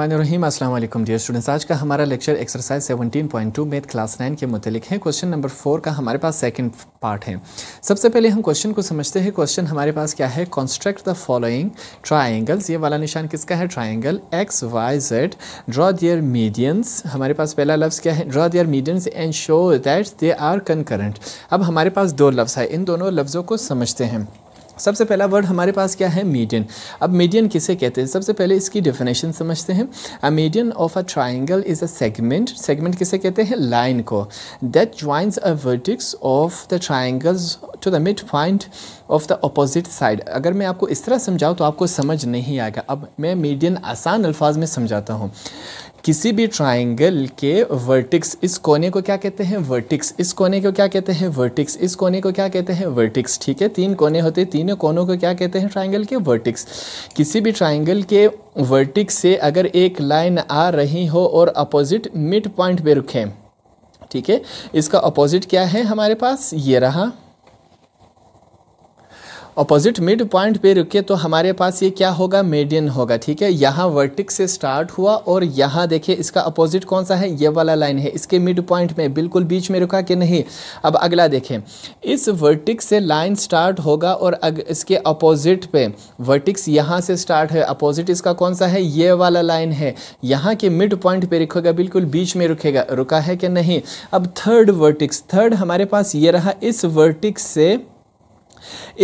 रहीम अस्सलाम वालेकुम dear students आज का हमारा lecture exercise 17.2 math class nine के मुतलिक है क्वेश्चन नंबर फोर का हमारे पास सेकंड पार्ट है सबसे पहले हम क्वेश्चन को समझते हैं क्वेश्चन हमारे पास क्या है कॉन्स्ट्रक्ट द फॉलोइंग ट्राइंगल्स ये वाला निशान किसका है triangle X Y Z draw their medians हमारे पास पहला लफ्ज़ क्या है draw their medians and show that they are कन अब हमारे पास दो लफ्ज़ है इन दोनों लफ्ज़ों को समझते हैं सबसे पहला वर्ड हमारे पास क्या है मीडियन अब मीडियन किसे कहते हैं सबसे पहले इसकी डेफिनेशन समझते हैं a median of a triangle is a segment segment किसे कहते हैं लाइन को that joins a vertex of the triangles to the mid point of the opposite side अगर मैं आपको इस तरह समझाऊँ तो आपको समझ नहीं आएगा अब मैं मीडियन आसान अल्फाज में समझाता हूँ किसी भी ट्राइंगल के वर्टिक्स इस कोने को क्या कहते हैं वर्टिक्स इस कोने को क्या कहते हैं वर्टिक्स इस कोने को क्या कहते हैं वर्टिक्स ठीक है तीन कोने होते हैं तीनों कोनों को क्या कहते हैं ट्राइंगल के वर्टिक्स किसी भी ट्राइंगल के वर्टिक्स से अगर एक लाइन आ रही हो और अपोजिट मिड पॉइंट पे रुखें ठीक है इसका अपोजिट क्या है हमारे पास ये रहा अपोजिट मिड पॉइंट पे रुके तो हमारे पास ये क्या होगा मीडियन होगा ठीक है यहाँ वर्टिक्स से स्टार्ट हुआ और यहाँ देखिए इसका अपोजिट कौन सा है ये वाला लाइन है इसके मिड पॉइंट में बिल्कुल बीच में रुका कि नहीं अब अगला देखें इस वर्टिक्स से लाइन स्टार्ट होगा और अग, इसके अपोजिट पे वर्टिक्स यहाँ से स्टार्ट है अपोजिट इसका कौन सा है ये वाला लाइन है यहाँ के मिड पॉइंट पर रुकेगा बिल्कुल बीच में रुकेगा रुका है कि नहीं अब थर्ड वर्टिक्स थर्ड हमारे पास ये रहा इस वर्टिक्स से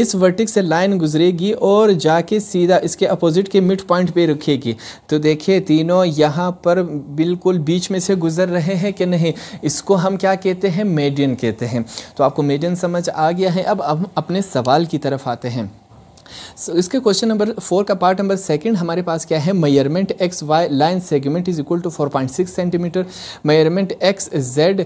इस वर्टिक से लाइन गुजरेगी और जाके सीधा इसके अपोजिट के मिड पॉइंट पे रुकेगी तो देखिए तीनों यहाँ पर बिल्कुल बीच में से गुजर रहे हैं कि नहीं इसको हम क्या कहते हैं मेडियन कहते हैं तो आपको मेडियन समझ आ गया है अब हम अपने सवाल की तरफ आते हैं so, इसके क्वेश्चन नंबर फोर का पार्ट नंबर सेकंड हमारे पास क्या है measurement X Y line segment is equal to four point six centimetre measurement X Z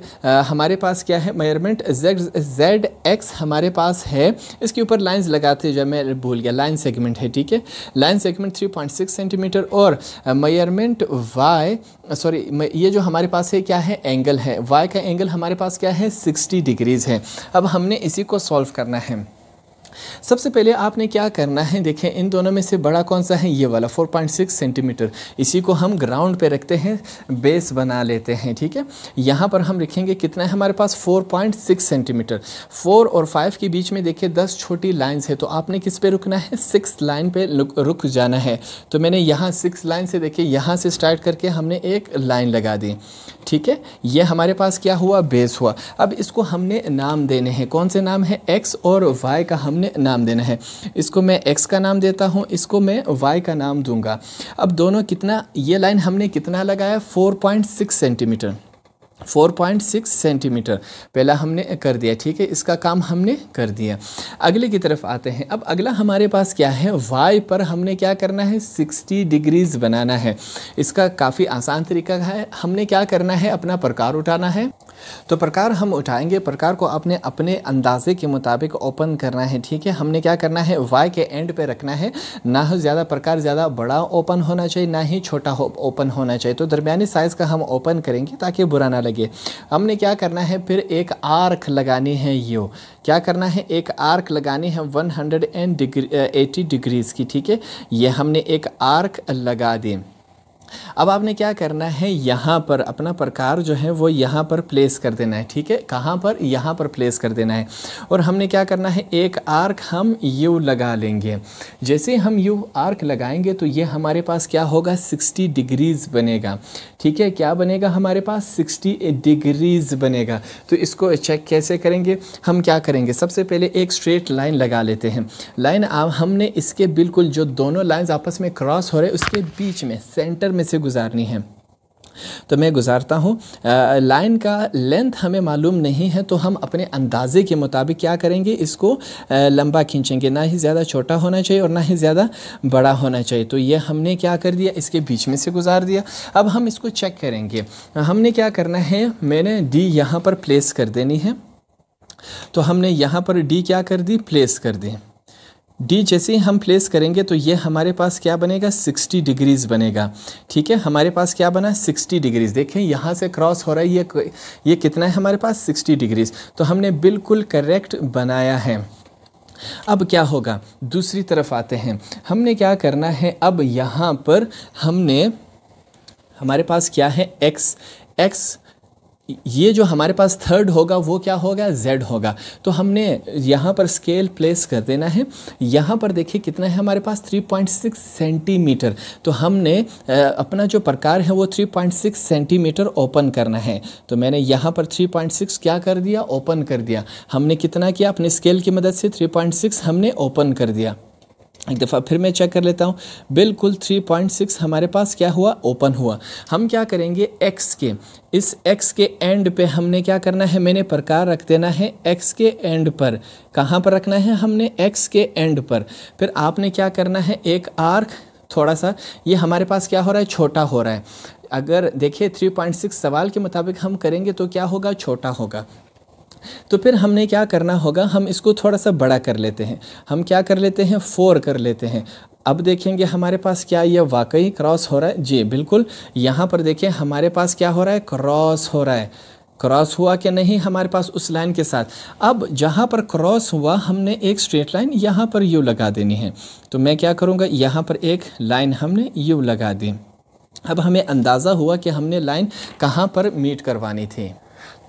हमारे पास क्या है मेयरमेंट जेड जेड एक्स हमारे पास है इसके ऊपर लाइन्स लगाते जो मैं भूल गया लाइन सेगमेंट है ठीक है line segment three point six centimetre और मेयरमेंट वाई सॉरी ये जो हमारे पास है क्या है एंगल है वाई का एंगल हमारे पास क्या है सिक्सटी डिग्रीज़ है अब हमने इसी को सॉल्व करना है सबसे पहले आपने क्या करना है देखें इन दोनों में से बड़ा कौन सा है ये वाला 4.6 सेंटीमीटर इसी को हम ग्राउंड पे रखते हैं बेस बना लेते हैं ठीक है यहाँ पर हम लिखेंगे कितना है हमारे पास 4.6 सेंटीमीटर 4 और 5 के बीच में देखिए 10 छोटी लाइंस है तो आपने किस पे रुकना है सिक्स लाइन पे रुक जाना है तो मैंने यहाँ सिक्स लाइन से देखिए यहाँ से स्टार्ट करके हमने एक लाइन लगा दी ठीक है ये हमारे पास क्या हुआ बेस हुआ अब इसको हमने नाम देने हैं कौन से नाम है एक्स और वाई का हमने हमने नाम देना है इसको मैं एक्स का नाम देता हूँ इसको मैं वाई का नाम दूंगा अब दोनों कितना ये लाइन हमने कितना लगाया four point six centimetre 4.6 centimetre पहला हमने कर दिया ठीक है इसका काम हमने कर दिया अगले की तरफ आते हैं अब अगला हमारे पास क्या है वाई पर हमने क्या करना है 60 डिग्रीज बनाना है इसका काफ़ी आसान तरीका है हमने क्या करना है अपना प्रकार उठाना है तो प्रकार हम उठाएंगे प्रकार को अपने अपने अंदाजे के मुताबिक ओपन करना है ठीक है हमने क्या करना है वाई के एंड पे रखना है ना हो ज़्यादा प्रकार ज़्यादा बड़ा ओपन होना चाहिए ना ही छोटा हो, ओपन होना चाहिए तो दरमियानी साइज़ का हम ओपन करेंगे ताकि बुरा ना लगे हमने क्या करना है फिर एक आर्क लगानी है यो क्या करना है एक आर्क लगानी है one hundred and degree eighty degrees की ठीक है ये हमने एक आर्क लगा दी अब आपने क्या करना है यहाँ पर अपना प्रकार जो है वो यहाँ पर प्लेस कर देना है ठीक है कहाँ पर यहाँ पर प्लेस कर देना है और हमने क्या करना है एक आर्क हम यू लगा लेंगे जैसे हम यू आर्क लगाएंगे तो ये हमारे पास क्या होगा सिक्सटी डिग्रीज़ बनेगा ठीक है क्या बनेगा हमारे पास सिक्सटी डिग्रीज़ बनेगा तो इसको चेक कैसे करेंगे हम क्या करेंगे सबसे पहले एक स्ट्रेट लाइन लगा लेते हैं लाइन हमने इसके बिल्कुल जो दोनों लाइन्स आपस में क्रॉस हो रहे उसके बीच में सेंटर में में से गुजारनी है तो मैं गुजारता हूँ लाइन का लेंथ हमें मालूम नहीं है तो हम अपने अंदाजे के मुताबिक क्या करेंगे इसको आ, लंबा खींचेंगे ना ही ज़्यादा छोटा होना चाहिए और ना ही ज़्यादा बड़ा होना चाहिए तो ये हमने क्या कर दिया इसके बीच में से गुजार दिया अब हम इसको चेक करेंगे हमने क्या करना है मैंने डी यहाँ पर प्लेस कर देनी है तो हमने यहाँ पर डी क्या कर दी प्लेस कर दी डी जैसे ही हम प्लेस करेंगे तो ये हमारे पास क्या बनेगा 60 डिग्रीज़ बनेगा ठीक है हमारे पास क्या बना 60 डिग्रीज़ देखें यहाँ से क्रॉस हो रहा है ये ये कितना है हमारे पास 60 डिग्रीज़ तो हमने बिल्कुल करेक्ट बनाया है अब क्या होगा दूसरी तरफ आते हैं हमने क्या करना है अब यहाँ पर हमने हमारे पास क्या है एक्स एक्स ये जो हमारे पास थर्ड होगा वो क्या होगा जेड होगा तो हमने यहाँ पर स्केल प्लेस कर देना है यहाँ पर देखिए कितना है हमारे पास 3.6 सेंटीमीटर तो हमने अपना जो प्रकार है वो 3.6 सेंटीमीटर ओपन करना है तो मैंने यहाँ पर 3.6 क्या कर दिया ओपन कर दिया हमने कितना किया अपने स्केल की मदद से 3.6 हमने ओपन कर दिया एक दफ़ा फिर मैं चेक कर लेता हूँ बिल्कुल 3.6 हमारे पास क्या हुआ ओपन हुआ हम क्या करेंगे x के इस x के एंड पे हमने क्या करना है मैंने प्रकार रख देना है x के एंड पर कहाँ पर रखना है हमने x के एंड पर फिर आपने क्या करना है एक आर्क थोड़ा सा ये हमारे पास क्या हो रहा है छोटा हो रहा है अगर देखिए 3.6 सवाल के मुताबिक हम करेंगे तो क्या होगा छोटा होगा तो फिर हमने क्या करना होगा हम इसको थोड़ा सा बड़ा कर लेते हैं हम क्या कर लेते हैं फोर कर लेते हैं अब देखेंगे हमारे पास क्या यह वाकई क्रॉस हो रहा है जी बिल्कुल यहाँ पर देखें हमारे पास क्या हो रहा है क्रॉस हो रहा है क्रॉस हुआ कि नहीं हमारे पास उस लाइन के साथ अब जहाँ पर क्रॉस हुआ हमने एक स्ट्रेट लाइन यहाँ पर यू लगा देनी है तो मैं क्या करूँगा यहाँ पर एक लाइन हमने यू लगा दी अब हमें अंदाज़ा हुआ कि हमने लाइन कहाँ पर मीट करवानी थी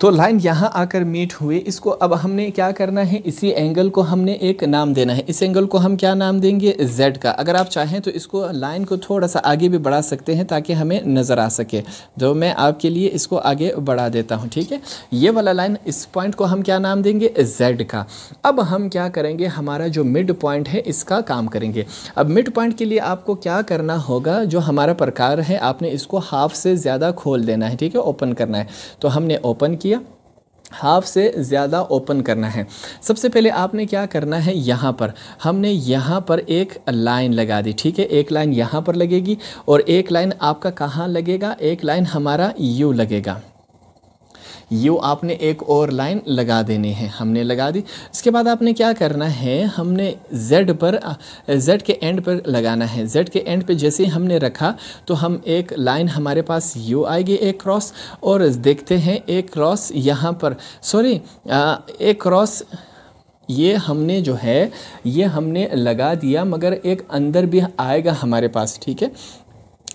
तो लाइन यहाँ आकर मीट हुए इसको अब हमने क्या करना है इसी एंगल को हमने एक नाम देना है इस एंगल को हम क्या नाम देंगे जेड का अगर आप चाहें तो इसको लाइन को थोड़ा सा आगे भी बढ़ा सकते हैं ताकि हमें नज़र आ सके तो मैं आपके लिए इसको आगे बढ़ा देता हूँ ठीक है ये वाला लाइन इस पॉइंट को हम क्या नाम देंगे जेड का अब हम क्या करेंगे हमारा जो मिड पॉइंट है इसका काम करेंगे अब मिड पॉइंट के लिए आपको क्या करना होगा जो हमारा प्रकार है आपने इसको हाफ से ज़्यादा खोल देना है ठीक है ओपन करना है तो हमने ओपन किया एरिया हाफ से ज़्यादा ओपन करना है सबसे पहले आपने क्या करना है यहाँ पर हमने यहाँ पर एक लाइन लगा दी ठीक है एक लाइन यहाँ पर लगेगी और एक लाइन आपका कहाँ लगेगा एक लाइन हमारा यू लगेगा ये आपने एक और लाइन लगा देनी है हमने लगा दी इसके बाद आपने क्या करना है हमने जेड पर जेड के एंड पर लगाना है जेड के एंड पे जैसे हमने रखा तो हम एक लाइन हमारे पास यू आएगी एक क्रॉस और देखते हैं एक क्रॉस यहाँ पर सॉरी एक क्रॉस ये हमने जो है ये हमने लगा दिया मगर एक अंदर भी आएगा हमारे पास ठीक है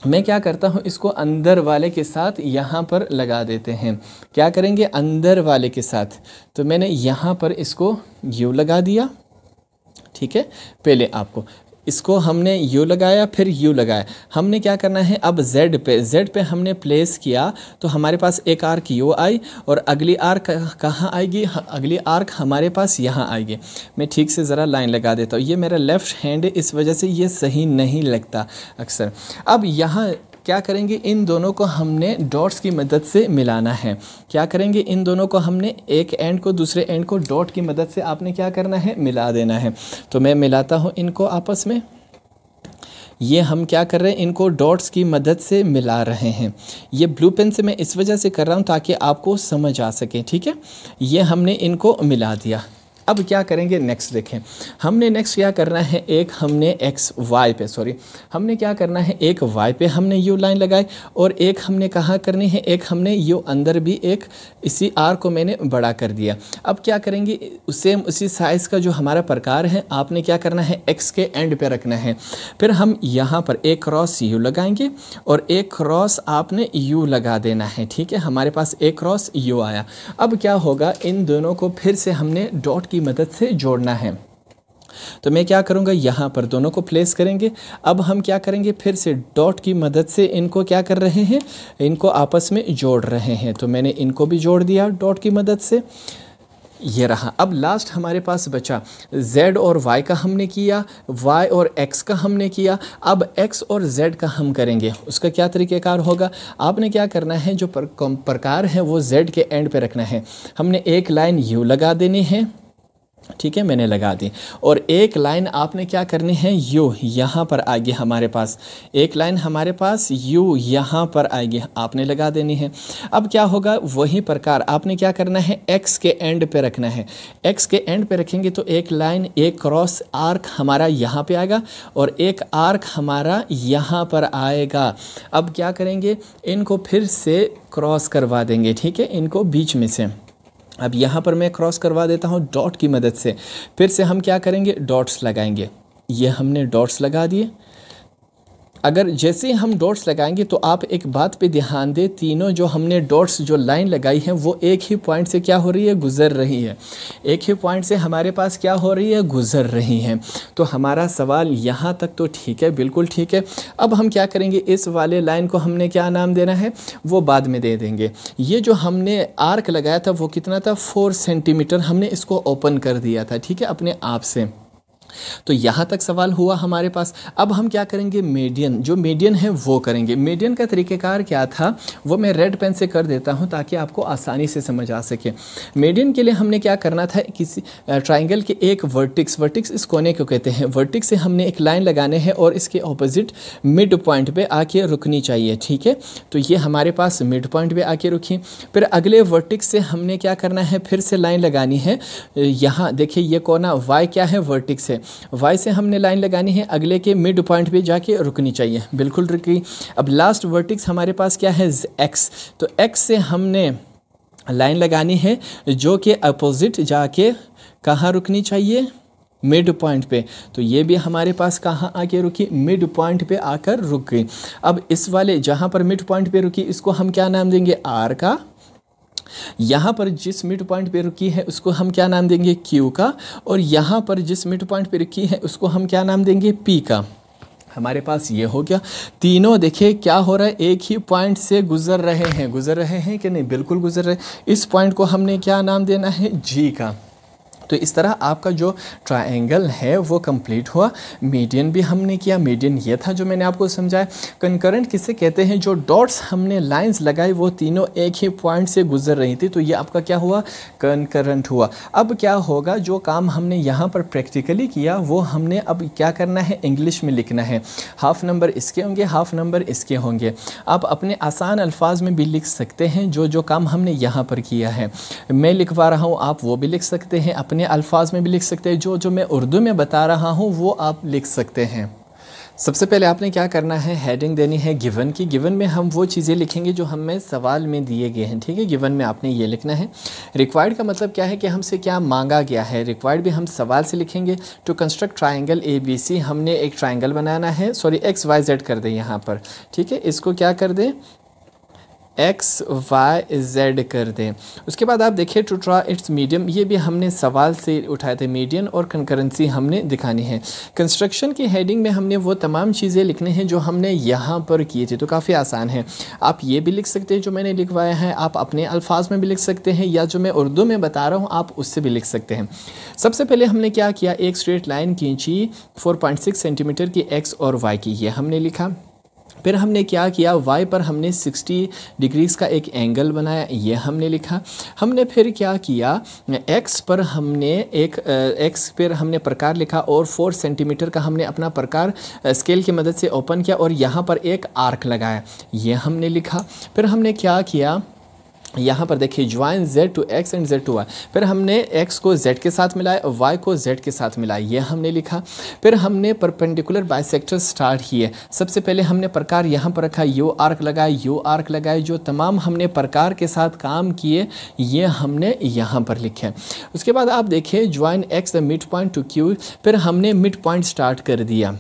मैं क्या करता हूँ इसको अंदर वाले के साथ यहाँ पर लगा देते हैं क्या करेंगे अंदर वाले के साथ तो मैंने यहाँ पर इसको यू लगा दिया ठीक है पहले आपको इसको हमने यू लगाया फिर यू लगाया हमने क्या करना है अब जेड पे जेड पे हमने प्लेस किया तो हमारे पास एक आर्क यू आई और अगली आर्क कहाँ आएगी अगली आर्क हमारे पास यहाँ आएगी मैं ठीक से ज़रा लाइन लगा देता हूँ ये मेरा लेफ़्ट हैंड इस वजह से ये सही नहीं लगता अक्सर अब यहाँ क्या करेंगे इन दोनों को हमने डॉट्स की मदद से मिलाना है क्या करेंगे इन दोनों को हमने एक एंड को दूसरे एंड को डॉट की मदद से आपने क्या करना है मिला देना है तो मैं मिलाता हूँ इनको आपस में ये हम क्या कर रहे हैं इनको डॉट्स की मदद से मिला रहे हैं ये ब्लू पेन से मैं इस वजह से कर रहा हूँ ताकि आपको समझ आ सके ठीक है ये हमने इनको मिला दिया अब क्या करेंगे नेक्स्ट देखें हमने नेक्स्ट क्या करना है एक हमने एक्स वाई पे सॉरी हमने क्या करना है एक वाई पे हमने यू लाइन लगाई और एक हमने कहाँ करनी है एक हमने यू अंदर भी एक इसी आर को मैंने बड़ा कर दिया अब क्या करेंगे सेम उसी साइज़ का जो हमारा प्रकार है आपने क्या करना है एक्स के एंड पे रखना है फिर हम यहाँ पर एक क्रॉस यू लगाएंगे और एक क्रॉस आपने यू लगा देना है ठीक है हमारे पास एक क्रॉस यू आया अब क्या होगा इन दोनों को फिर से हमने डॉट की की मदद से जोड़ना है तो मैं क्या करूंगा यहाँ पर दोनों को प्लेस करेंगे अब हम क्या करेंगे फिर से डॉट की मदद से इनको क्या कर रहे हैं इनको आपस में जोड़ रहे हैं तो मैंने इनको भी जोड़ दिया डॉट की मदद से ये रहा अब लास्ट हमारे पास बचा z और y का हमने किया y और x का हमने किया अब x और z का हम करेंगे उसका क्या तरीक़ेकार होगा आपने क्या करना है जो प्रकार है वो z के एंड पे रखना है हमने एक लाइन u लगा देनी है ठीक है मैंने लगा दी और एक लाइन आपने क्या करनी है यू यहाँ पर आएगी हमारे पास एक लाइन हमारे पास यू यहाँ पर आएगी आपने लगा देनी है अब क्या होगा वही प्रकार आपने क्या करना है एक्स के एंड पे रखना है एक्स के एंड पे रखेंगे तो एक लाइन एक क्रॉस आर्क हमारा यहाँ पे आएगा और एक आर्क हमारा यहाँ पर आएगा अब क्या करेंगे इनको फिर से क्रॉस करवा देंगे ठीक है इनको बीच में से अब यहाँ पर मैं क्रॉस करवा देता हूँ डॉट की मदद से फिर से हम क्या करेंगे डॉट्स लगाएंगे ये हमने डॉट्स लगा दिए अगर जैसे हम डॉट्स लगाएंगे तो आप एक बात पे ध्यान दें तीनों जो हमने डॉट्स जो लाइन लगाई है वो एक ही पॉइंट से क्या हो रही है गुजर रही है एक ही पॉइंट से हमारे पास क्या हो रही है गुजर रही है तो हमारा सवाल यहाँ तक तो ठीक है बिल्कुल ठीक है अब हम क्या करेंगे इस वाले लाइन को हमने क्या नाम देना है वो बाद में दे देंगे ये जो हमने आर्क लगाया था वो कितना था फोर सेंटीमीटर हमने इसको ओपन कर दिया था ठीक है अपने आप से तो यहाँ तक सवाल हुआ हमारे पास अब हम क्या करेंगे मीडियन जो मीडियन है वो करेंगे मीडियन का तरीक़ेकार क्या था वो मैं रेड पेन से कर देता हूँ ताकि आपको आसानी से समझ आ सके मीडियन के लिए हमने क्या करना था किसी ट्राइंगल के एक वर्टिक्स वर्टिक्स इस कोने को कहते हैं वर्टिक्स से हमने एक लाइन लगाने हैं और इसके ऑपोजिट मिड पॉइंट पर आके रुकनी चाहिए ठीक है तो ये हमारे पास मिड पॉइंट पर आके रुकी फिर अगले वर्टिक्स से हमने क्या करना है फिर से लाइन लगानी है यहाँ देखिए ये कोना वाई क्या है वर्टिक्स है से वाई से हमने लाइन लगानी है अगले के मिड पॉइंट पे जाके रुकनी चाहिए बिल्कुल रुकी अब लास्ट वर्टिक्स हमारे पास क्या है एक्स तो एक्स से हमने लाइन लगानी है जो कि अपोजिट जाके कहाँ रुकनी चाहिए मिड पॉइंट पे तो ये भी हमारे पास कहाँ आके रुकी मिड पॉइंट पे आकर रुक गई अब इस वाले जहाँ पर मिड पॉइंट पे रुकी इसको हम क्या नाम देंगे आर का यहाँ पर जिस मिड पॉइंट पे रुकी है उसको हम क्या नाम देंगे क्यू का और यहाँ पर जिस मिड पॉइंट पे रुकी है उसको हम क्या नाम देंगे पी का हमारे पास ये हो गया तीनों देखिए क्या हो रहा है एक ही पॉइंट से गुजर रहे हैं गुजर रहे हैं कि नहीं बिल्कुल गुजर रहे इस पॉइंट को हमने क्या नाम देना है जी का तो इस तरह आपका जो ट्राइंगल है वो कंप्लीट हुआ मीडियन भी हमने किया मीडियन ये था जो मैंने आपको समझाया कंकरेंट किसे कहते हैं जो डॉट्स हमने लाइंस लगाई वो तीनों एक ही पॉइंट से गुजर रही थी तो ये आपका क्या हुआ कंकरेंट हुआ अब क्या होगा जो काम हमने यहाँ पर प्रैक्टिकली किया वो हमने अब क्या करना है इंग्लिश में लिखना है हाफ़ नंबर इसके होंगे हाफ़ नंबर इसके होंगे आप अपने आसान अल्फाज में भी लिख सकते हैं जो जो काम हमने यहाँ पर किया है मैं लिखवा रहा हूँ आप वो भी लिख सकते हैं अपने अपने अल्फाज में भी लिख सकते हैं जो जो मैं उर्दू में बता रहा हूँ वो आप लिख सकते हैं सबसे पहले आपने क्या करना है हेडिंग देनी है गिवन की गिवन में हम वो चीज़ें लिखेंगे जो हमें सवाल में दिए गए हैं ठीक है गिवन में आपने ये लिखना है रिक्वायर्ड का मतलब क्या है कि हमसे क्या मांगा गया है रिक्वायर्ड भी हम सवाल से लिखेंगे to construct triangle A B C हमने एक ट्राइंगल बनाना है सॉरी एक्स वाई जेड कर दें यहाँ पर ठीक है इसको क्या कर दें एक्स वाई जेड कर दें उसके बाद आप देखिए टू ड्रा इट्स मीडियम ये भी हमने सवाल से उठाए थे मीडियम और कंकरेंसी हमने दिखानी है कंस्ट्रक्शन की हेडिंग में हमने वो तमाम चीज़ें लिखनी हैं जो हमने यहाँ पर किए थे तो काफ़ी आसान है आप ये भी लिख सकते हैं जो मैंने लिखवाया है आप अपने अल्फाज में भी लिख सकते हैं या जो मैं उर्दू में बता रहा हूँ आप उससे भी लिख सकते हैं सबसे पहले हमने क्या किया एक स्ट्रेट लाइन खींची सिक्स सेंटीमीटर की एक्स और वाई की ये हमने लिखा फिर हमने क्या किया वाई पर हमने 60 डिग्रीज़ का एक एंगल बनाया ये हमने लिखा हमने फिर क्या किया एक्स पर हमने एक एक्स पर हमने प्रकार लिखा और 4 सेंटीमीटर का हमने अपना प्रकार स्केल की मदद से ओपन किया और यहाँ पर एक आर्क लगाया ये हमने लिखा फिर हमने क्या किया यहाँ पर देखिए join z to x and z to y फिर हमने x को z के साथ मिलाया वाई को z के साथ मिलाया ये हमने लिखा फिर हमने परपेंडिकुलर बाइसेक्टर स्टार्ट किए सबसे पहले हमने प्रकार यहाँ पर रखा यू आर्क लगाए यू आर्क लगाए जो तमाम हमने प्रकार के साथ काम किए ये हमने यहाँ पर लिखे उसके बाद आप देखिए join X the mid point to Q फिर हमने मिड पॉइंट स्टार्ट कर दिया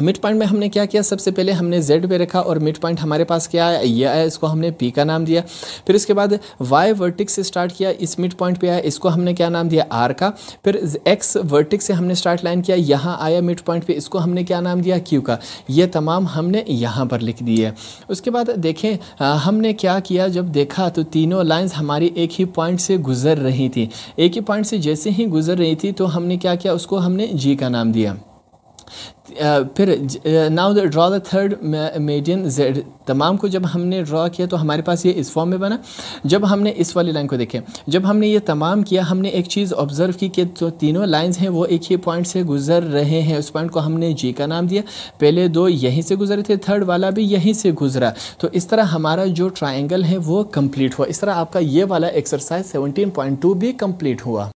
मिड पॉइंट में हमने क्या किया सबसे पहले हमने जेड पे रखा और मिड पॉइंट हमारे पास क्या आया ये आया इसको हमने पी का नाम दिया फिर इसके बाद वाई वर्टिक्स से स्टार्ट किया इस मिड पॉइंट पे आया इसको हमने क्या नाम दिया आर का फिर एक्स वर्टिक्स से हमने स्टार्ट लाइन किया यहाँ आया मिड पॉइंट पे इसको हमने क्या नाम दिया क्यू का ये तमाम हमने यहाँ पर लिख दिए उसके बाद देखें हमने क्या किया जब देखा तो तीनों लाइन्स हमारी एक ही पॉइंट से गुजर रही थी एक ही पॉइंट से जैसे ही गुजर रही थी तो हमने क्या किया उसको हमने जी का नाम दिया फिर now draw the third median Z तमाम को जब हमने ड्रॉ किया तो हमारे पास ये इस फॉर्म में बना जब हमने इस वाली लाइन को देखे जब हमने ये तमाम किया हमने एक चीज़ ऑब्जर्व की कि जो तीनों लाइंस हैं वो एक ही पॉइंट से गुजर रहे हैं उस पॉइंट को हमने जी का नाम दिया पहले दो यहीं से गुजरे थे थर्ड वाला भी यहीं से गुजरा तो इस तरह हमारा जो ट्राइंगल है वो कम्प्लीट हुआ इस तरह आपका ये वाला एक्सरसाइज सेवनटीन भी कम्प्लीट हुआ